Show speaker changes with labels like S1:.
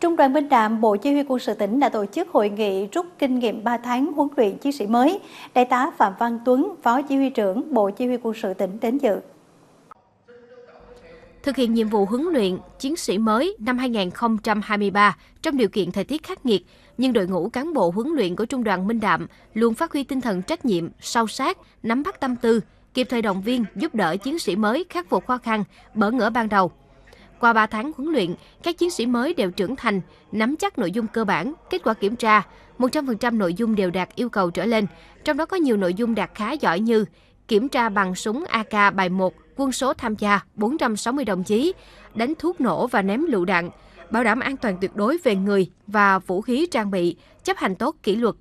S1: Trung đoàn Minh đạm Bộ Chỉ huy quân sự tỉnh đã tổ chức hội nghị rút kinh nghiệm 3 tháng huấn luyện chiến sĩ mới. Đại tá Phạm Văn Tuấn, Phó Chỉ huy trưởng Bộ Chỉ huy quân sự tỉnh đến dự.
S2: Thực hiện nhiệm vụ huấn luyện chiến sĩ mới năm 2023 trong điều kiện thời tiết khắc nghiệt, nhưng đội ngũ cán bộ huấn luyện của Trung đoàn Minh Đạm luôn phát huy tinh thần trách nhiệm, sâu sát, nắm bắt tâm tư, kịp thời động viên, giúp đỡ chiến sĩ mới khắc phục khó khăn, bỡ ngỡ ban đầu, qua 3 tháng huấn luyện, các chiến sĩ mới đều trưởng thành, nắm chắc nội dung cơ bản, kết quả kiểm tra, 100% nội dung đều đạt yêu cầu trở lên, trong đó có nhiều nội dung đạt khá giỏi như kiểm tra bằng súng AK bài 1, quân số tham gia 460 đồng chí, đánh thuốc nổ và ném lựu đạn, bảo đảm an toàn tuyệt đối về người và vũ khí trang bị, chấp hành tốt kỷ luật